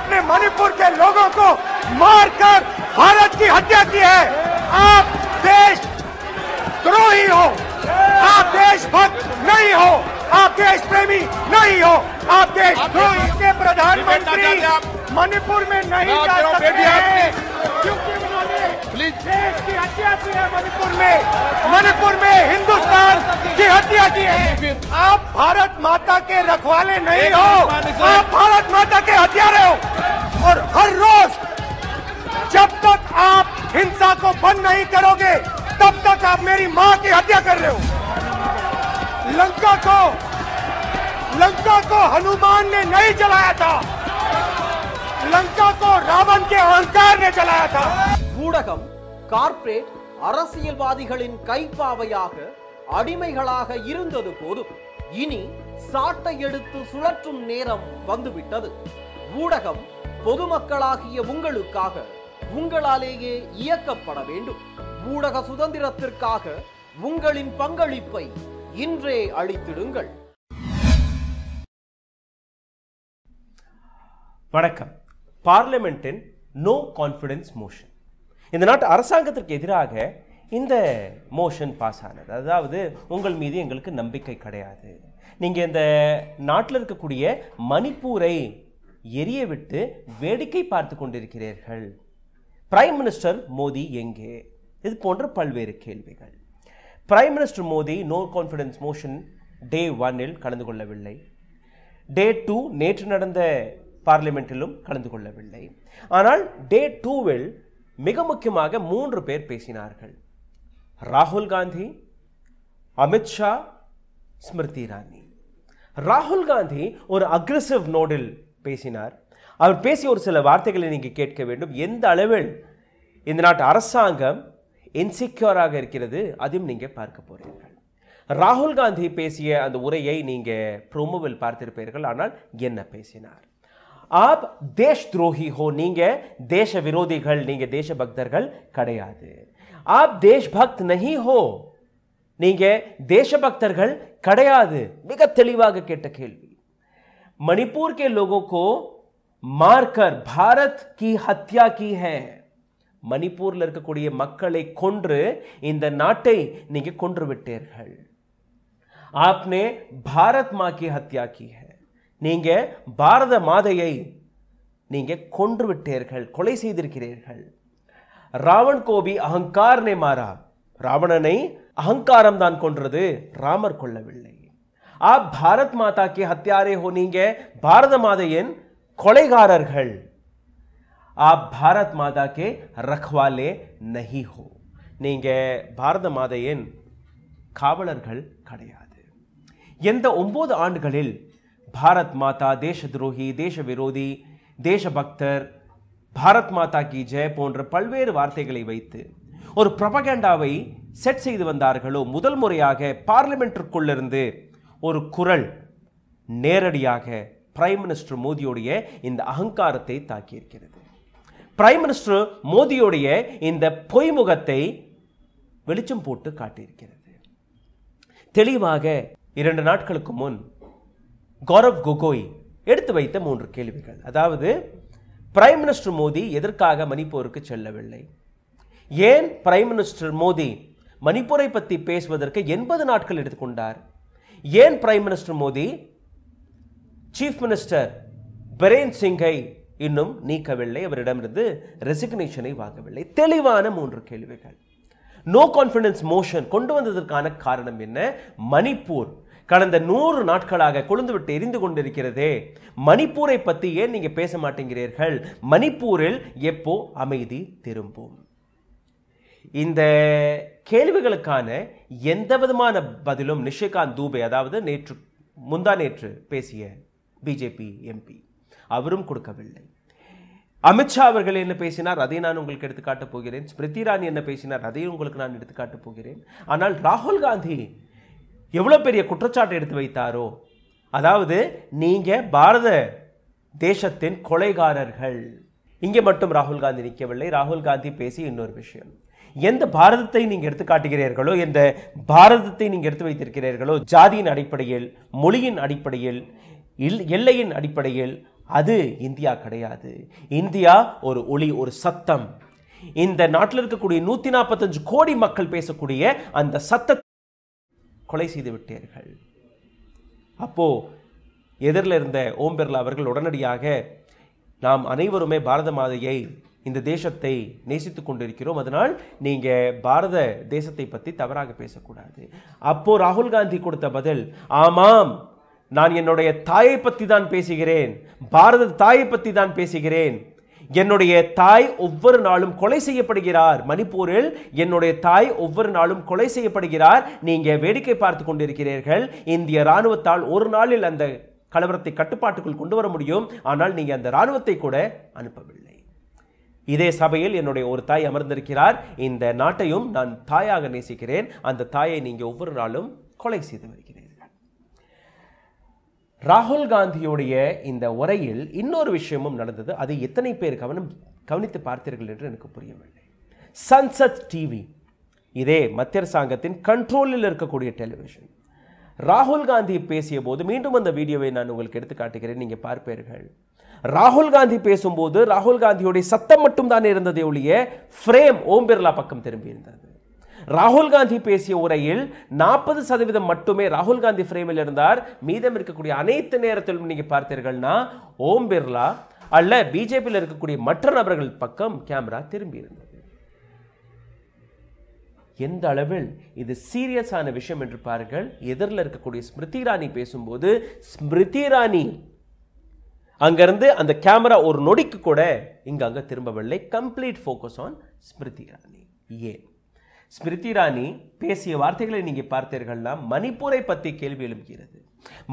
आपने मणिपुर के लोगों को मारकर भारत की हत्या की है आप देश द्रोही हो आप देशभक्त नहीं हो आप देश प्रेमी नहीं हो आप देश द्रोही के प्रधानमंत्री मणिपुर में नहीं जा सकते क्योंकि प्लीज देश की हत्या की है मणिपुर में मणिपुर में हिंदुस्तान की हत्या की है आप भारत माता के रखवाले नहीं हो आप भारत माता के हत्यारे हो और हर रोज जब तक आप हिंसा को बंद नहीं करोगे तब तक आप मेरी माँ की हत्या कर रहे हो लंका को लंका को हनुमान ने नहीं जलाया था लंका को रावण के अहंकार ने जलाया था कम கார்ப்பரேட் அரசியல்வாதிகளின் கைப்பாவையாக அடிமைகளாக இருந்தது போதும் இனி சாட்டை எடுத்து சுழற்றும் நேரம் வந்துவிட்டது ஊடகம் பொதுமக்களாகிய உங்களுக்காக உங்களாலேயே இயக்கப்பட வேண்டும் ஊடக சுதந்திரத்திற்காக உங்களின் பங்களிப்பை இன்றே அளித்திடுங்கள் வணக்கம் பார்லிமெண்டின் நோ கான்பிடன்ஸ் மோஷன் இந்த நாட்டு அரசாங்கத்திற்கு எதிராக இந்த மோஷன் பாஸ் ஆனது அதாவது உங்கள் மீது எங்களுக்கு நம்பிக்கை கிடையாது நீங்கள் இந்த நாட்டில் இருக்கக்கூடிய மணிப்பூரை எரிய விட்டு வேடிக்கை பார்த்து கொண்டிருக்கிறீர்கள் பிரைம் மினிஸ்டர் மோடி எங்கே இது போன்ற பல்வேறு கேள்விகள் prime minister Modi no confidence motion day ஒன்னில் கலந்து கொள்ளவில்லை டே டூ நேற்று நடந்த பார்லிமெண்ட்டிலும் கலந்து கொள்ளவில்லை ஆனால் டே டூவில் மிக முக்கியமாக மூன்று பேர் பேசினார்கள் ராகுல் காந்தி அமித்ஷா ஸ்மிருதி இரானி ராகுல் காந்தி ஒரு அக்ரெசிவ் நோடில் பேசினார் அவர் பேசிய ஒரு சில வார்த்தைகளை நீங்கள் கேட்க வேண்டும் எந்த அளவில் இந்த நாட்டு அரசாங்கம் இன்செக்யூராக இருக்கிறது அதையும் நீங்கள் பார்க்க போகிறீர்கள் ராகுல் காந்தி பேசிய அந்த உரையை நீங்கள் ப்ரோமோவில் பார்த்திருப்பீர்கள் ஆனால் என்ன பேசினார் आप ದೇಶದ್ರೋಹಿಹೋ ನೀಂಗೆ ದೇಶ ವಿರೋಧಿಗಳು ನೀಂಗೆ नहीं ಕಡೆಯಾದೆ ಆಪ್ ದೇಶಭಕ್ತ ನಹಿ ಹೋ ನೀಂಗೆ ದೇಶಭಕ್ತರುಗಳು ಕಡೆಯಾದೆ ಮಿಗ ತೆಳಿವಾಗ ಕೆಟ್ಟ ಕೇಳ್ವಿ मणिपुर के लोगों को मारकर भारत की हत्या की है மணிப்பூரில் இருக்கக்கூடிய மக்களை கொன்று இந்த நாட்டை நீங்க கொன்று விட்டீர்கள் आपने भारत मां की हत्या की है நீங்கள் பாரத மாதையை நீங்கள் கொன்று விட்டீர்கள் கொலை செய்திருக்கிறீர்கள் ராவண் கோபி அகங்காரனை மாறா ராவணனை அகங்காரம் தான் கொன்றது ராமர் கொள்ளவில்லை ஆப் பாரத் மாதா கே ஹத்தியாரே ஹோ நீங்க பாரத மாதையின் கொலைகாரர்கள் ஆப் பாரத் மாதா கே ரக்வாலே நஹி ஹோ நீங்க பாரத மாதையின் காவலர்கள் கிடையாது எந்த ஒம்பது ஆண்டுகளில் பாரத் மாதா தேச துரோகி தேச விரோதி தேசபக்தர் பாரத் மாதா கி ஜெய போன்ற பல்வேறு வார்த்தைகளை வைத்து ஒரு ப்ரபகண்டாவை செட் செய்து வந்தார்களோ முதல் முறையாக பார்லிமெண்ட்டிற்குள்ளிருந்து ஒரு குரல் நேரடியாக பிரைம் மினிஸ்டர் மோடியோடைய இந்த அகங்காரத்தை தாக்கியிருக்கிறது பிரைம் மினிஸ்டர் மோடியோடைய இந்த பொய்முகத்தை வெளிச்சம் போட்டு காட்டியிருக்கிறது தெளிவாக இரண்டு நாட்களுக்கு முன் கௌரவ் கொகோய் எடுத்து வைத்த மூன்று கேள்விகள் அதாவது பிரைம் மினிஸ்டர் மோடி எதற்காக மணிப்பூருக்கு செல்லவில்லை ஏன் பிரைம் மினிஸ்டர் மோடி மணிப்பூரை பற்றி பேசுவதற்கு எண்பது நாட்கள் எடுத்துக்கொண்டார் ஏன் prime minister Modi chief minister Biren சிங்கை இன்னும் நீக்கவில்லை அவரிடமிருந்து ரெசிக்னேஷனை வாங்கவில்லை தெளிவான மூன்று கேள்விகள் நோ கான்ஃபிடன்ஸ் மோஷன் கொண்டு வந்ததற்கான காரணம் என்ன மணிப்பூர் கடந்த நூறு நாட்களாக கொழுந்துவிட்டு எரிந்து கொண்டிருக்கிறதே மணிப்பூரை பற்றி ஏன் நீங்கள் பேச மாட்டேங்கிறீர்கள் மணிப்பூரில் எப்போ அமைதி திரும்பும் இந்த கேள்விகளுக்கான எந்த விதமான பதிலும் நிஷிகாந்த் தூபே அதாவது நேற்று முந்தா நேற்று பேசிய பிஜேபி எம்பி அவரும் கொடுக்கவில்லை அமித்ஷா அவர்கள் என்ன பேசினார் அதை நான் உங்களுக்கு எடுத்துக்காட்டப் போகிறேன் ஸ்மிருதி இரானி என்ன பேசினார் அதையும் உங்களுக்கு நான் எடுத்துக்காட்டப் போகிறேன் ஆனால் ராகுல் காந்தி எவ்வளோ பெரிய குற்றச்சாட்டு எடுத்து வைத்தாரோ அதாவது நீங்கள் பாரத தேசத்தின் கொலைகாரர்கள் இங்கே மட்டும் ராகுல் காந்தி நிற்கவில்லை ராகுல் காந்தி பேசி இன்னொரு விஷயம் எந்த பாரதத்தை நீங்கள் எடுத்து காட்டுகிறீர்களோ எந்த பாரதத்தை நீங்கள் எடுத்து வைத்திருக்கிறீர்களோ ஜாதியின் அடிப்படையில் மொழியின் அடிப்படையில் எல்லையின் அடிப்படையில் அது இந்தியா கிடையாது இந்தியா ஒரு ஒளி ஒரு சத்தம் இந்த நாட்டில் இருக்கக்கூடிய நூற்றி நாற்பத்தஞ்சு கோடி மக்கள் பேசக்கூடிய அந்த சத்தத்தை கொலை செய்து விட்டீர்கள் அப்போ எதிரில் இருந்த ஓம் பிர்லா அவர்கள் உடனடியாக நாம் அனைவருமே பாரத மாதையை இந்த தேசத்தை நேசித்து கொண்டிருக்கிறோம் அதனால் நீங்கள் பாரத தேசத்தை பற்றி தவறாக பேசக்கூடாது அப்போ ராகுல் காந்தி கொடுத்த பதில் ஆமாம் நான் என்னுடைய தாயை பற்றி தான் பேசுகிறேன் பாரத தாயை பற்றி தான் பேசுகிறேன் என்னுடைய தாய் ஒவ்வொரு நாளும் கொலை செய்யப்படுகிறார் மணிப்பூரில் என்னுடைய தாய் ஒவ்வொரு நாளும் கொலை செய்யப்படுகிறார் நீங்க வேடிக்கை பார்த்து கொண்டிருக்கிறீர்கள் இந்திய ராணுவத்தால் ஒரு நாளில் அந்த கலவரத்தை கட்டுப்பாட்டுக்குள் கொண்டு வர முடியும் ஆனால் நீங்க அந்த ராணுவத்தை கூட அனுப்பவில்லை இதே சபையில் என்னுடைய ஒரு தாய் அமர்ந்திருக்கிறார் இந்த நாட்டையும் நான் தாயாக நேசிக்கிறேன் அந்த தாயை நீங்க ஒவ்வொரு நாளும் கொலை செய்து வருகிறேன் ராகுல் காந்தியுடைய இந்த உரையில் இன்னொரு விஷயமும் நடந்தது அதை எத்தனை பேர் கவனம் கவனித்து பார்த்தீர்கள் என்று எனக்கு புரியவில்லை சன்சத் டிவி இதே மத்திய அரசாங்கத்தின் கண்ட்ரோலில் இருக்கக்கூடிய டெலிவிஷன் ராகுல் காந்தி பேசிய போது மீண்டும் அந்த வீடியோவை நான் உங்களுக்கு எடுத்து காட்டுகிறேன் நீங்கள் பார்ப்பீர்கள் ராகுல் காந்தி பேசும்போது ராகுல் காந்தியுடைய சத்தம் மட்டும் தான் இருந்ததை ஒழிய ஃப்ரேம் ஓம் பிர்லா பக்கம் திரும்பி இருந்தது ராகுல் காந்தி பேசிய உரையில் நாற்பது சதவீதம் மட்டுமே ராகுல் காந்தி ஃப்ரேமில் இருந்தார் மீதம் இருக்கக்கூடிய அனைத்து நேரத்திலும் நீங்கள் பார்த்தீர்கள்னா ஓம் பிர்லா அல்ல பிஜேபியில் இருக்கக்கூடிய மற்ற நபர்கள் பக்கம் கேமரா திரும்பி இருந்தது எந்த அளவில் இது சீரியஸான விஷயம் என்று பாருங்கள் எதிரில் இருக்கக்கூடிய ஸ்மிருதி ராணி பேசும்போது ஸ்மிருதி ராணி அங்கிருந்து அந்த கேமரா ஒரு நொடிக்கு கூட இங்கே அங்கே திரும்பவில்லை complete focus on Smriti Rani ஏன் ஸ்மிருதி ராணி பேசிய வார்த்தைகளை நீங்கள் பார்த்தீர்கள்னா மணிப்பூரை பற்றி கேள்வி எழுப்புகிறது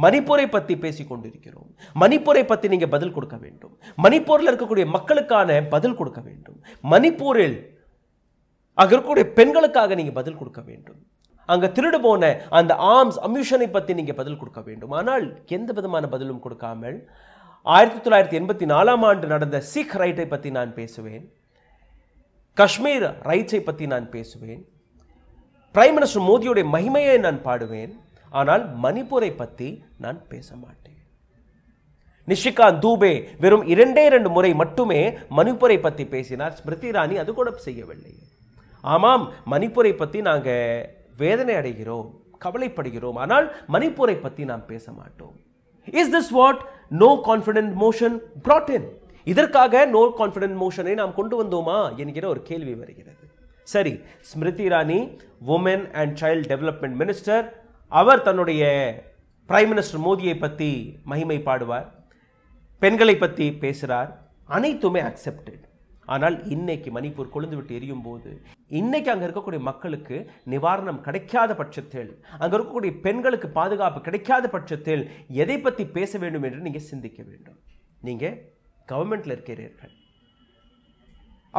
மணிப்பூரை பற்றி பேசிக் கொண்டிருக்கிறோம் மணிப்பூரை பற்றி நீங்கள் பதில் கொடுக்க வேண்டும் மணிப்பூரில் இருக்கக்கூடிய மக்களுக்கான பதில் கொடுக்க வேண்டும் மணிப்பூரில் அங்கே இருக்கக்கூடிய பெண்களுக்காக நீங்கள் பதில் கொடுக்க வேண்டும் அங்கே திருடு போன அந்த ஆர்ம்ஸ் அம்யூஷனை பற்றி நீங்கள் பதில் கொடுக்க வேண்டும் ஆனால் எந்த விதமான பதிலும் கொடுக்காமல் ஆயிரத்தி தொள்ளாயிரத்தி எண்பத்தி நாலாம் ஆண்டு நடந்த சீக் ரைட்டை பற்றி நான் பேசுவேன் காஷ்மீர் ரைட்ஸை பற்றி நான் பேசுவேன் பிரைம் மினிஸ்டர் மோடியுடைய மகிமையை நான் பாடுவேன் ஆனால் மணிப்பூரை பற்றி நான் பேச மாட்டேன் நிஷிகாந்த் தூபே வெறும் இரண்டே இரண்டு முறை மட்டுமே மணிப்பூரை பற்றி பேசினார் ஸ்மிருதி ராணி அது கூட செய்யவில்லை ஆமாம் மணிப்பூரை பற்றி நாங்கள் வேதனை அடைகிறோம் கவலைப்படுகிறோம் ஆனால் மணிப்பூரை பற்றி நாம் பேச மாட்டோம் is this what no confident motion brought in இதற்காக நோ கான்ஃபிடென்ட் மோஷனை நாம் கொண்டு வந்தோமா என்கிற ஒரு கேள்வி வருகிறது சரி Smriti Irani woman and child development minister அவர் தன்னுடைய பிரைம் மினிஸ்டர் மோடியை பற்றி மகிமை பாடுவார் பெண்களை பற்றி பேசுகிறார் அனைத்துமே அக்செப்டட் ஆனால் இன்னைக்கு மணிப்பூர் கொழுந்து விட்டு எரியும் போது இன்னைக்கு அங்கே இருக்கக்கூடிய மக்களுக்கு நிவாரணம் கிடைக்காத பட்சத்தில் அங்கே இருக்கக்கூடிய பெண்களுக்கு பாதுகாப்பு கிடைக்காத பட்சத்தில் எதை பற்றி பேச வேண்டும் என்று நீங்கள் சிந்திக்க வேண்டும் நீங்கள் கவர்மெண்ட்ல இருக்கிறீர்கள்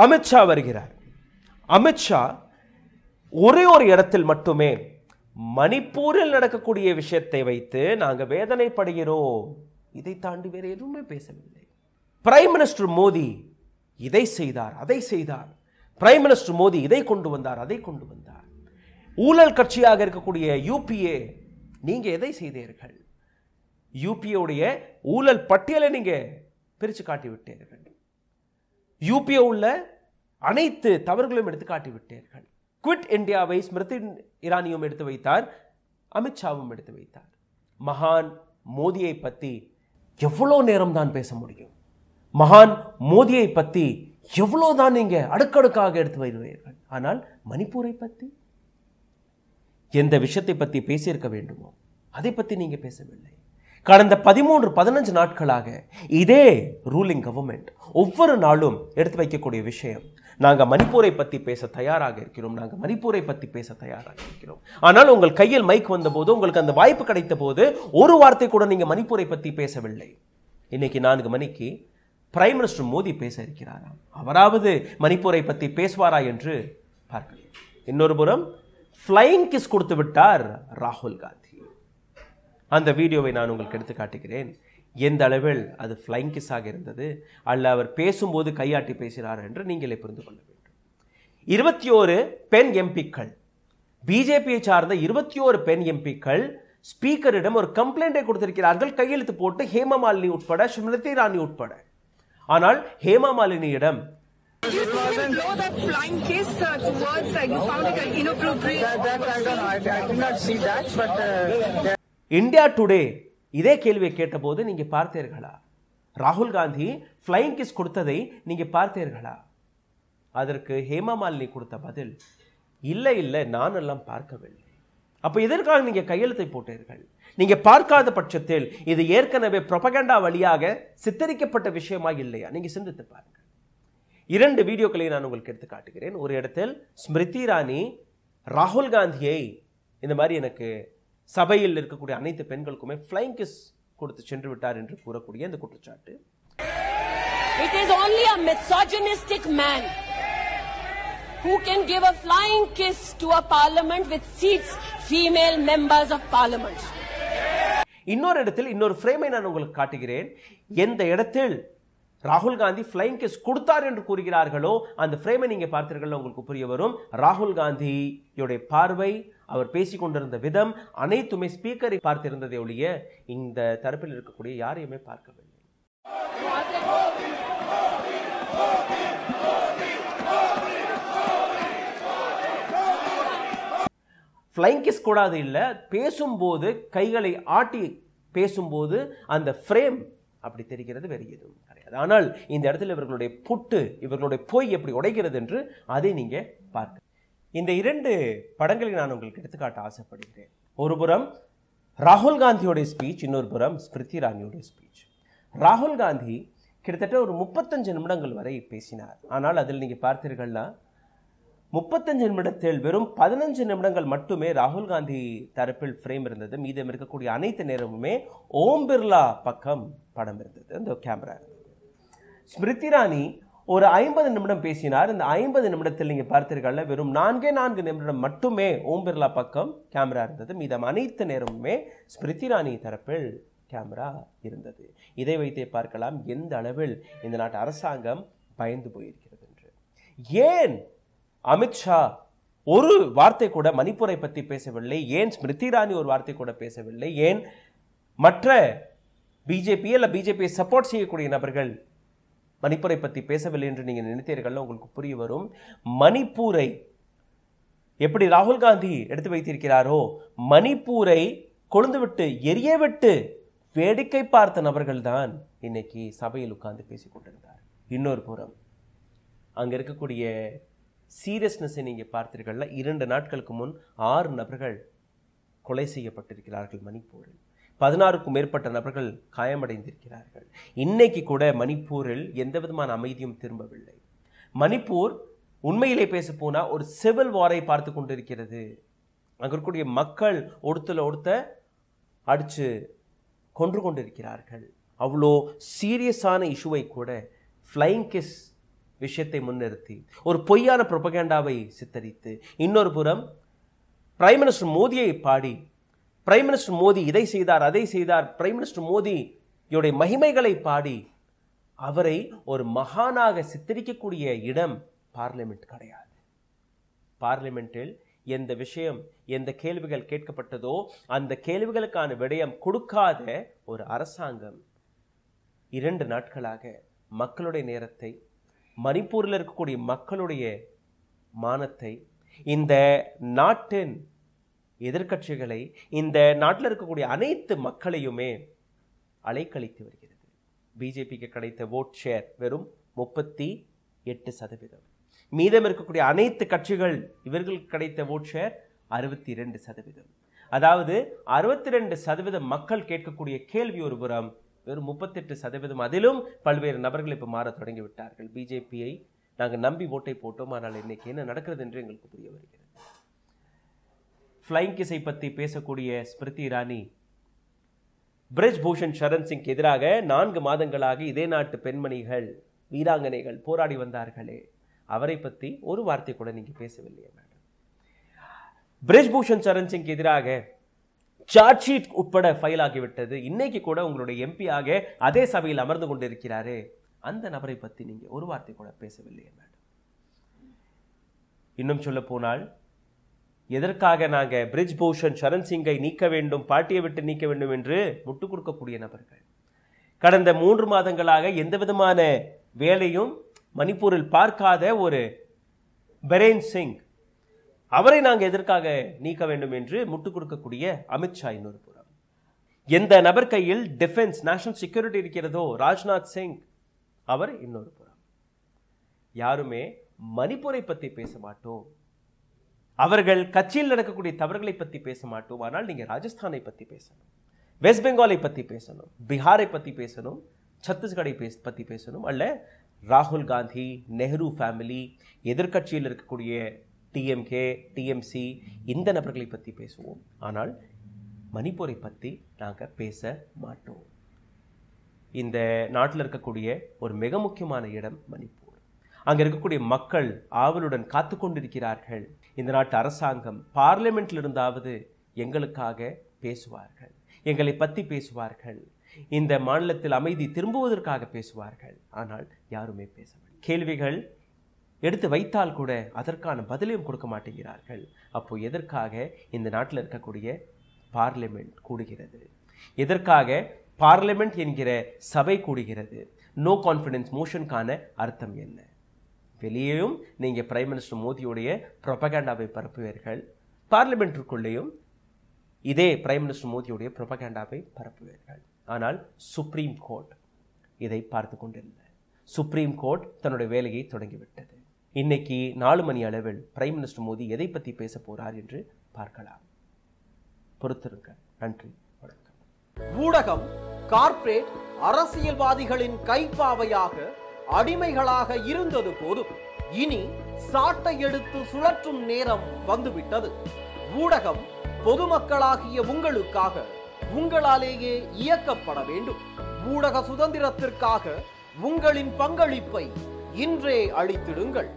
அமித்ஷா வருகிறார் அமித்ஷா ஒரே ஒரு இடத்தில் மட்டுமே மணிப்பூரில் நடக்கக்கூடிய விஷயத்தை வைத்து நாங்கள் வேதனைப்படுகிறோம் இதை தாண்டி வேறு எதுவுமே பேசவில்லை பிரைம் மினிஸ்டர் மோடி இதை செய்தார் அதை செய்தார் பிரைம் மினிஸ்டர் மோடி இதை கொண்டு வந்தார் அதை கொண்டு வந்தார் ஊழல் கட்சியாக இருக்கக்கூடிய யூபிஏ நீங்கள் எதை செய்தீர்கள் யூபிஏவுடைய ஊழல் பட்டியலை நீங்கள் பிரித்து காட்டி விட்டீர்கள் யூபிஏ உள்ள அனைத்து தவறுகளும் எடுத்து காட்டி விட்டீர்கள் குவிட் இந்தியாவை ஸ்மிருதி இரானியும் எடுத்து வைத்தார் அமித்ஷாவும் எடுத்து வைத்தார் மகான் மோதியை பற்றி எவ்வளோ நேரம் தான் பேச முடியும் மகான் மோதியை பற்றி எவ்வளோ தான் நீங்கள் அடுக்கடுக்காக எடுத்து வருவீர்கள் ஆனால் மணிப்பூரை பற்றி எந்த விஷயத்தை பற்றி பேசியிருக்க வேண்டுமோ அதை பற்றி நீங்கள் பேசவில்லை கடந்த பதிமூன்று பதினஞ்சு நாட்களாக இதே ரூலிங் கவர்மெண்ட் ஒவ்வொரு நாளும் எடுத்து வைக்கக்கூடிய விஷயம் நாங்கள் மணிப்பூரை பற்றி பேச தயாராக இருக்கிறோம் நாங்கள் மணிப்பூரை பற்றி பேச தயாராக இருக்கிறோம் ஆனால் உங்கள் கையில் மைக் வந்தபோது உங்களுக்கு அந்த வாய்ப்பு கிடைத்த போது ஒரு வார்த்தை கூட நீங்கள் மணிப்பூரை பற்றி பேசவில்லை இன்னைக்கு நான்கு மணிக்கு பிரைம் மினிஸ்டர் மோடி பேச இருக்கிறாராம் அவராவது மணிப்பூரை பற்றி பேசுவாரா என்று பார்க்கலாம் இன்னொரு புறம் ஃப்ளைங் கிஸ் கொடுத்து விட்டார் ராகுல் காந்தி அந்த வீடியோவை நான் உங்களுக்கு எடுத்து காட்டுகிறேன் எந்த அளவில் அது ஃப்ளைங் கிஸ்ஸாக இருந்தது அல்ல அவர் பேசும்போது கையாட்டி பேசுகிறார் என்று நீங்களே புரிந்து கொள்ள வேண்டும் இருபத்தி ஓரு பெண் எம்பிக்கள் பிஜேபியை சார்ந்த இருபத்தி ஓரு பெண் எம்பிக்கள் ஸ்பீக்கரிடம் ஒரு கம்ப்ளைண்டை கொடுத்திருக்கிறார்கள் கையெழுத்து போட்டு ஹேமா மாலினி உட்பட ஸ்மிருதி இராணி உட்பட ஆனால் ஹேமா மாலினியிடம் you இந்தியா டுடே இதே கேள்வியை கேட்டபோது நீங்கள் பார்த்தீர்களா ராகுல் காந்தி ஃப்ளைங் கிஸ் கொடுத்ததை நீங்கள் பார்த்தீர்களா அதற்கு ஹேமா மாலினி கொடுத்த பதில் இல்லை இல்லை நானெல்லாம் பார்க்கவில்லை அப்போ இதற்காக நீங்கள் கையெழுத்தை போட்டீர்கள் நீங்கள் பார்க்காத பட்சத்தில் இது ஏற்கனவே ப்ரொபகண்டா வழியாக சித்தரிக்கப்பட்ட விஷயமா இல்லையா நீங்கள் சிந்தித்து பாருங்கள் இரண்டு வீடியோக்களை நான் உங்களுக்கு எடுத்து காட்டுகிறேன் ஒரு இடத்தில் ஸ்மிருதி இராணி ராகுல் காந்தியை இந்த மாதிரி எனக்கு சபையில் இருக்கக்கூடிய அனைத்து பெண்களுக்குமே ஃப்ளைங் கிஸ் கொடுத்து சென்று விட்டார் என்று கூறக்கூடிய இந்த குற்றச்சாட்டு It is only a misogynistic man who can give a flying kiss to a parliament with seats female members of parliament. இன்னொரு இடத்தில் இன்னொரு ஃப்ரேமை நான் உங்களுக்கு காட்டுகிறேன் எந்த இடத்தில் ராகுல் காந்தி ஃப்ளைங் கிஸ் கொடுத்தார் என்று கூறுகிறார்களோ அந்த ஃப்ரேமை நீங்கள் பார்த்தீர்கள் உங்களுக்கு புரிய வரும் ராகுல் காந்தியுடைய பார்வை அவர் பேசிக்கொண்டிருந்த விதம் அனைத்துமே ஸ்பீக்கரை பார்த்திருந்ததை ஒழிய இந்த தரப்பில் இருக்கக்கூடிய யாரையுமே பார்க்கவில்லை ஃப்ளைங் கிஸ் இல்லை பேசும்போது கைகளை ஆட்டி பேசும்போது அந்த ஃப்ரேம் அப்படி தெரிகிறது வேறு எதுவும் ஆனால் இந்த இடத்துல இவர்களுடைய புட்டு இவர்களுடைய பொய் எப்படி உடைக்கிறது என்று அதை நீங்கள் பார்க்க இந்த இரண்டு படங்களை நான் உங்களுக்கு எடுத்துக்காட்ட ஆசைப்படுகிறேன் ஒரு புறம் ராகுல் காந்தியோடைய ஸ்பீச் இன்னொரு புறம் ஸ்மிருதி ராணியோடைய ஸ்பீச் ராகுல் காந்தி கிட்டத்தட்ட ஒரு முப்பத்தஞ்சு நிமிடங்கள் வரை பேசினார் ஆனால் அதில் நீங்கள் பார்த்தீர்கள்னா முப்பத்தஞ்சு நிமிடத்தில் வெறும் பதினஞ்சு நிமிடங்கள் மட்டுமே ராகுல் காந்தி தரப்பில் ஃப்ரேம் இருந்தது மீதம் இருக்கக்கூடிய அனைத்து நேரமுமே ஓம் பிர்லா பக்கம் படம் இருந்தது அந்த கேமரா இருந்தது ஸ்மிருதி ராணி ஒரு ஐம்பது நிமிடம் பேசினார் இந்த ஐம்பது நிமிடத்தில் நீங்கள் பார்த்தீர்கள்ல வெறும் நான்கே நான்கு நிமிடம் மட்டுமே ஓம் பிர்லா பக்கம் கேமரா இருந்தது மீதம் அனைத்து நேரமுமே ஸ்மிருதி ராணி தரப்பில் கேமரா இருந்தது இதை வைத்தே பார்க்கலாம் எந்த அளவில் இந்த நாட்டு அரசாங்கம் பயந்து போயிருக்கிறது என்று ஏன் அமித்ஷா ஒரு வார்த்தை கூட மணிப்பூரை பற்றி பேசவில்லை ஏன் ஸ்மிருதி ராணி ஒரு வார்த்தை கூட பேசவில்லை ஏன் மற்ற பிஜேபி அல்ல பிஜேபியை சப்போர்ட் செய்யக்கூடிய நபர்கள் மணிப்பூரை பற்றி பேசவில்லை என்று நீங்கள் நினைத்தீர்கள் உங்களுக்கு புரிய வரும் மணிப்பூரை எப்படி ராகுல் காந்தி எடுத்து வைத்திருக்கிறாரோ மணிப்பூரை கொழுந்துவிட்டு விட்டு வேடிக்கை பார்த்த நபர்கள்தான் இன்னைக்கு சபையில் உட்கார்ந்து பேசிக் கொண்டிருந்தார் இன்னொரு புறம் அங்கே இருக்கக்கூடிய சீரியஸ்னஸை நீங்கள் பார்த்தீர்கள்ல இரண்டு நாட்களுக்கு முன் ஆறு நபர்கள் கொலை செய்யப்பட்டிருக்கிறார்கள் மணிப்பூரில் பதினாறுக்கும் மேற்பட்ட நபர்கள் காயமடைந்திருக்கிறார்கள் இன்னைக்கு கூட மணிப்பூரில் எந்த விதமான அமைதியும் திரும்பவில்லை மணிப்பூர் உண்மையிலே பேச போனால் ஒரு சிவில் வாரை பார்த்து கொண்டிருக்கிறது அங்கே இருக்கக்கூடிய மக்கள் ஒருத்தர் ஒருத்தர் அடித்து கொன்று கொண்டிருக்கிறார்கள் அவ்வளோ சீரியஸான இஷ்யூவை கூட ஃப்ளைங் கிஸ் விஷயத்தை முன்னிறுத்தி ஒரு பொய்யான புரொபகேண்டாவை சித்தரித்து இன்னொரு புறம் பிரைம் மினிஸ்டர் மோடியை பாடி பிரைம் மினிஸ்டர் மோடி இதை செய்தார் அதை செய்தார் பிரைம் மினிஸ்டர் மோடியுடைய மகிமைகளை பாடி அவரை ஒரு மகானாக சித்தரிக்கக்கூடிய இடம் பார்லிமெண்ட் கிடையாது பார்லிமெண்ட்டில் எந்த விஷயம் எந்த கேள்விகள் கேட்கப்பட்டதோ அந்த கேள்விகளுக்கான விடயம் கொடுக்காத ஒரு அரசாங்கம் இரண்டு நாட்களாக மக்களுடைய நேரத்தை மணிப்பூரில் இருக்கக்கூடிய மக்களுடைய மானத்தை இந்த நாட்டின் எதிர்கட்சிகளை இந்த நாட்டில் இருக்கக்கூடிய அனைத்து மக்களையுமே அலைக்கழித்து வருகிறது பிஜேபிக்கு கிடைத்த ஓட் ஷேர் வெறும் முப்பத்தி எட்டு சதவீதம் மீதம் இருக்கக்கூடிய அனைத்து கட்சிகள் இவர்களுக்கு கிடைத்த ஓட் ஷேர் அறுபத்தி ரெண்டு சதவீதம் அதாவது அறுபத்தி ரெண்டு சதவீதம் மக்கள் கேட்கக்கூடிய கேள்வி ஒரு புறம் வெறும் முப்பத்தெட்டு சதவீதம் அதிலும் பல்வேறு நபர்கள் இப்போ மாற தொடங்கிவிட்டார்கள் பிஜேபியை நாங்கள் நம்பி ஓட்டை போட்டோம் ஆனால் இன்னைக்கு என்ன நடக்கிறது என்று எங்களுக்கு புரிய வருகிறது ஃப்ளைங் கிசை பற்றி பேசக்கூடிய ஸ்மிருதி இரானி பிரஜ் பூஷன் சரண் சிங்க்கு எதிராக நான்கு மாதங்களாக இதே நாட்டு பெண்மணிகள் வீராங்கனைகள் போராடி வந்தார்களே அவரை பற்றி ஒரு வார்த்தை கூட நீங்கள் பேசவில்லையே மேடம் பிரஜ் பூஷன் சரண் சிங்க்கு எதிராக சார்ஜ் ஷீட் உட்பட ஃபைல் ஆகிவிட்டது இன்னைக்கு கூட உங்களுடைய எம்பியாக அதே சபையில் அமர்ந்து கொண்டிருக்கிறாரு அந்த நபரை பற்றி நீங்கள் ஒரு வார்த்தை கூட பேசவில்லையே மேடம் இன்னும் சொல்ல போனால் எதற்காக நாங்கள் பிரிஜ் பூஷன் சரண் சிங்கை நீக்க வேண்டும் பாட்டியை விட்டு நீக்க வேண்டும் என்று முட்டு கொடுக்கக்கூடிய நபர்கள் கடந்த மூன்று மாதங்களாக எந்த விதமான வேலையும் மணிப்பூரில் பார்க்காத ஒரு பெரேன் சிங் அவரை நாங்கள் எதற்காக நீக்க வேண்டும் என்று முட்டுக் கொடுக்கக்கூடிய அமித்ஷா இன்னொரு புறம் எந்த நபர் கையில் டிஃபென்ஸ் நேஷனல் செக்யூரிட்டி இருக்கிறதோ ராஜ்நாத் சிங் அவர் இன்னொரு புறம் யாருமே மணிப்பூரை பற்றி பேச மாட்டோம் அவர்கள் கட்சியில் நடக்கக்கூடிய தவறுகளை பற்றி பேச மாட்டோம் ஆனால் நீங்கள் ராஜஸ்தானை பற்றி பேசணும் வெஸ்ட் பெங்காலை பற்றி பேசணும் பீகாரை பற்றி பேசணும் சத்தீஸ்கரை பேச பற்றி பேசணும் அல்ல ராகுல் காந்தி நெஹ்ரு ஃபேமிலி எதிர்கட்சியில் இருக்கக்கூடிய டிஎம்கே டிஎம்சி இந்த நபர்களை பற்றி பேசுவோம் ஆனால் மணிப்பூரை பற்றி நாங்கள் பேச மாட்டோம் இந்த நாட்டில் இருக்கக்கூடிய ஒரு மிக முக்கியமான இடம் மணிப்பூர் அங்கே இருக்கக்கூடிய மக்கள் ஆவலுடன் காத்து கொண்டிருக்கிறார்கள் இந்த நாட்டு அரசாங்கம் பார்லிமெண்ட்டில் இருந்தாவது எங்களுக்காக பேசுவார்கள் எங்களை பற்றி பேசுவார்கள் இந்த மாநிலத்தில் அமைதி திரும்புவதற்காக பேசுவார்கள் ஆனால் யாருமே பேசவில்லை கேள்விகள் எடுத்து வைத்தால் கூட அதற்கான பதிலையும் கொடுக்க மாட்டேங்கிறார்கள் அப்போது எதற்காக இந்த நாட்டில் இருக்கக்கூடிய பார்லிமெண்ட் கூடுகிறது எதற்காக பார்லிமெண்ட் என்கிற சபை கூடுகிறது நோ கான்ஃபிடென்ஸ் மோஷனுக்கான அர்த்தம் என்ன வெளியேயும் நீங்கள் பிரைம் மினிஸ்டர் மோடியுடைய ப்ரொபகேண்டாவை பரப்புவீர்கள் பார்லிமெண்ட்டுக்குள்ளேயும் இதே பிரைம் மினிஸ்டர் மோடியுடைய ப்ரொபகேண்டாவை பரப்புவீர்கள் ஆனால் சுப்ரீம் கோர்ட் இதை பார்த்து கொண்டில்லை சுப்ரீம் கோர்ட் தன்னுடைய வேலையை தொடங்கிவிட்டது இன்னைக்கு நாலு மணி அளவில் பிரைம் மினிஸ்டர் மோடி எதை பற்றி பேச போகிறார் என்று பார்க்கலாம் பொறுத்திருங்க நன்றி வணக்கம் ஊடகம் கார்ப்பரேட் அரசியல்வாதிகளின் கைப்பாவையாக அடிமைகளாக இருந்தது போதும் இனி சாட்டை எடுத்து சுழற்றும் நேரம் வந்துவிட்டது ஊடகம் பொதுமக்களாகிய உங்களுக்காக உங்களாலேயே இயக்கப்பட வேண்டும் ஊடக சுதந்திரத்திற்காக உங்களின் பங்களிப்பை இன்றே அளித்திடுங்கள்